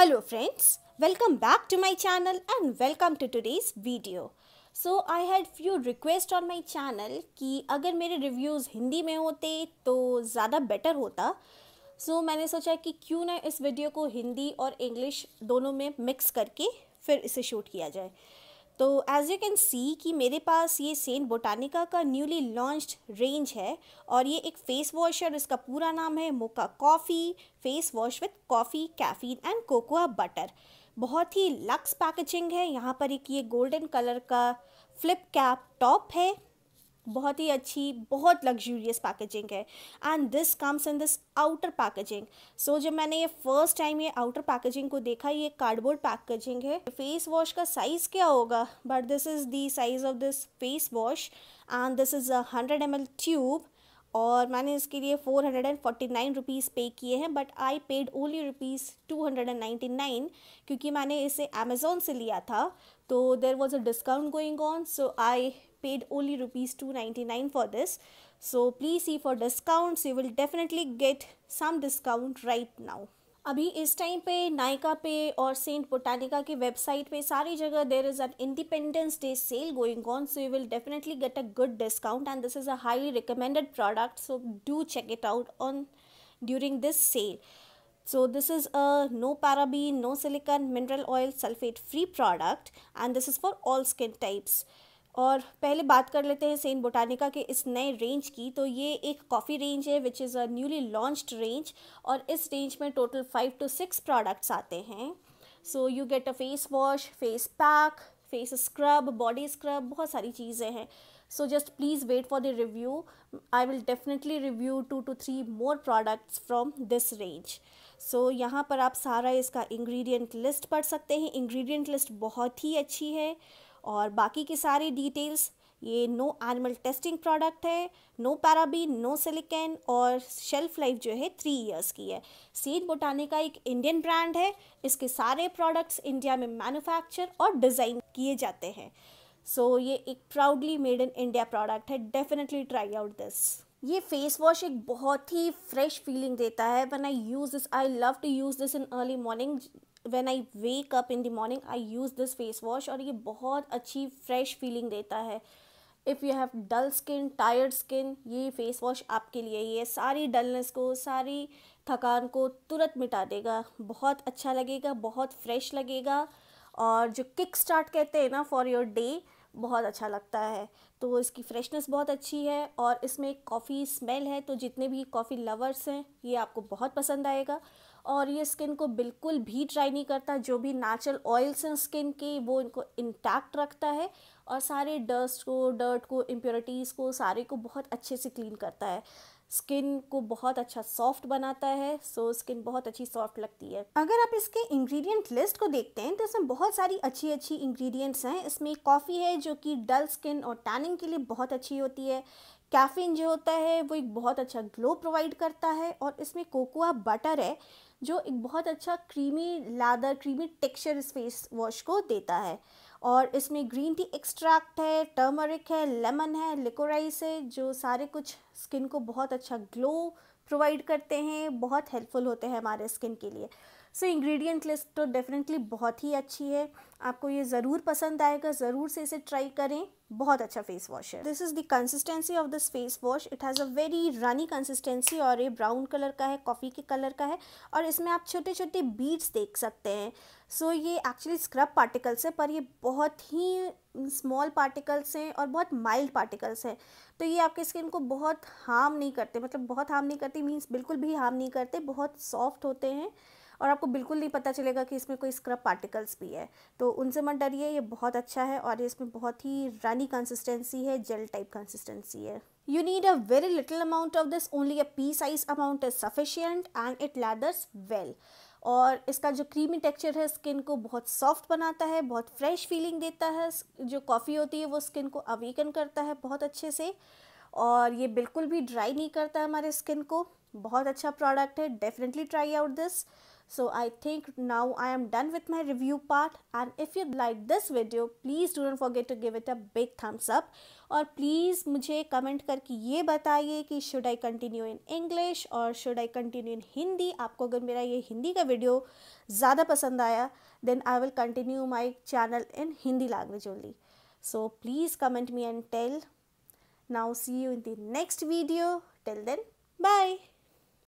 Hello friends, welcome back to my channel and welcome to today's video. So I had few request on my channel कि अगर मेरे reviews Hindi में होते तो ज़्यादा better होता सो so, मैंने सोचा कि क्यों ना इस वीडियो को हिंदी और इंग्लिश दोनों में मिक्स करके फिर इसे शूट किया जाए तो एज़ यू कैन सी कि मेरे पास ये सेंट बोटानिका का न्यूली लॉन्च्ड रेंज है और ये एक फ़ेस वॉश है और इसका पूरा नाम है mocha coffee face wash with coffee caffeine and cocoa butter बहुत ही लक्स पैकेजिंग है यहाँ पर एक ये गोल्डन कलर का फ्लिप कैप टॉप है बहुत ही अच्छी बहुत लग्जूरियस पैकेजिंग है and this comes in this outer packaging so जब मैंने ये फर्स्ट टाइम ये आउटर पैकेजिंग को देखा ये कार्डबोर्ड पैकेजिंग है फेस वॉश का साइज़ क्या होगा but this is the size of this face wash and this is a hundred M tube और मैंने इसके लिए four hundred and forty nine rupees पे किए हैं but I paid only rupees two hundred and ninety nine क्योंकि मैंने इसे अमेज़ोन से लिया था तो there was a discount going on so I paid only rupees 299 for this so please see for discounts you will definitely get some discount right now अभी इस time पे नायका पे और सेंट बोटानिका की वेबसाइट पे सारी जगह there is an independence day sale going on so you will definitely get a good discount and this is a highly recommended product so do check it out on during this sale. So this is a no paraben, no silicon, mineral oil, sulfate free product and this is for all skin types. और पहले बात कर लेते हैं Saint Botanica के इस नए range की तो ये एक कॉफ़ी रेंज है which is a newly launched range और इस रेंज में total five two six products आते हैं so you get a face wash face pack face scrub body scrub बहुत सारी चीज़ें हैं so just please wait for the review I will definitely review two to three more products from this range so यहाँ पर आप सारा इसका ingredient list पढ़ सकते हैं इंग्रेडिएंट लिस्ट बहुत ही अच्छी है और बाकी की सारी डिटेल्स ये नो एनिमल टेस्टिंग प्रोडक्ट है नो पैराबीन नो सिलिकेन और शेल्फ लाइफ जो है थ्री इयर्स की है सीड बोटाने का एक इंडियन ब्रांड है इसके सारे प्रोडक्ट्स इंडिया में मैन्युफैक्चर और डिज़ाइन किए जाते हैं सो so, ये एक proudly made in India product है डेफिनेटली ट्राई आउट दिस ये फेस वॉश एक बहुत ही फ्रेश फीलिंग देता है when I use this I love to use this in early morning when I wake up in the morning I use this face wash और ये बहुत अच्छी फ्रेश फीलिंग देता है if you have dull skin tired skin ये face wash आपके लिए ही है सारी डलनेस को सारी थकान को तुरंत मिटा देगा बहुत अच्छा लगेगा बहुत फ्रेश लगेगा और जो किक स्टार्ट कहते हैं ना फॉर योर डे बहुत अच्छा लगता है तो इसकी फ्रेशनेस बहुत अच्छी है और इसमें कॉफ़ी स्मेल है तो जितने भी कॉफ़ी लवर्स हैं ये आपको बहुत पसंद आएगा और ये स्किन को बिल्कुल भी ड्राई नहीं करता जो भी नेचुरल ऑयल्स हैं स्किन के वो इनको इंटैक्ट रखता है और सारे डस्ट को डर्ट को इम्प्योरिटीज़ को सारे को बहुत अच्छे से क्लीन करता है स्किन को बहुत अच्छा सॉफ्ट बनाता है सो so स्किन बहुत अच्छी सॉफ्ट लगती है अगर आप इसके इंग्रेडिएंट लिस्ट को देखते हैं तो इसमें बहुत सारी अच्छी अच्छी इंग्रेडिएंट्स हैं इसमें कॉफ़ी है जो कि डल स्किन और टैनिंग के लिए बहुत अच्छी होती है कैफीन जो होता है वो एक बहुत अच्छा ग्लो प्रोवाइड करता है और इसमें कोकोआ बटर है जो एक बहुत अच्छा क्रीमी लादर क्रीमी टेक्सचर इस फेस वॉश को देता है और इसमें ग्रीन टी एक्सट्रैक्ट है टर्मरिक है लेमन है लिकोराइस है जो सारे कुछ स्किन को बहुत अच्छा ग्लो प्रोवाइड करते हैं बहुत हेल्पफुल होते हैं हमारे स्किन के लिए सो इंग्रेडिएंट लिस्ट तो डेफिनेटली बहुत ही अच्छी है आपको ये ज़रूर पसंद आएगा ज़रूर से इसे ट्राई करें बहुत अच्छा फेस वॉश है this is the consistency of this face wash it has a very runny consistency और ये ब्राउन कलर का है कॉफ़ी के कलर का है और इसमें आप छोटे छोटे बीड्स देख सकते हैं सो so, ये एक्चुअली स्क्रब पार्टिकल्स है पर ये बहुत ही स्मॉल पार्टिकल्स हैं और बहुत माइल्ड पार्टिकल्स हैं तो ये आपके स्किन को बहुत हार्म नहीं करते मतलब बहुत हार्म नहीं करते मीन्स बिल्कुल भी हार्म नहीं करते बहुत सॉफ्ट होते हैं और आपको बिल्कुल नहीं पता चलेगा कि इसमें कोई स्क्रब पार्टिकल्स भी है तो उनसे मत डरिए ये बहुत अच्छा है और इसमें बहुत ही रानी कंसिस्टेंसी है जेल टाइप कंसिस्टेंसी है you need a very little amount of this only a pea size amount is sufficient and it lathers well और इसका जो क्रीमी टेक्सचर है स्किन को बहुत सॉफ्ट बनाता है बहुत फ्रेश फीलिंग देता है जो कॉफ़ी होती है वो स्किन को अवेकन करता है बहुत अच्छे से और ये बिल्कुल भी ड्राई नहीं करता है हमारे स्किन को बहुत अच्छा प्रोडक्ट है definitely try out this So I think now I am done with my review part and if you like this video please do not forget to give it a big thumbs up और please मुझे comment करके ये बताइए कि should I continue in English और should I continue in Hindi आपको अगर मेरा ये हिंदी का वीडियो ज़्यादा पसंद आया then I will continue my channel in Hindi language only so please comment me and tell now see you in the next video till then bye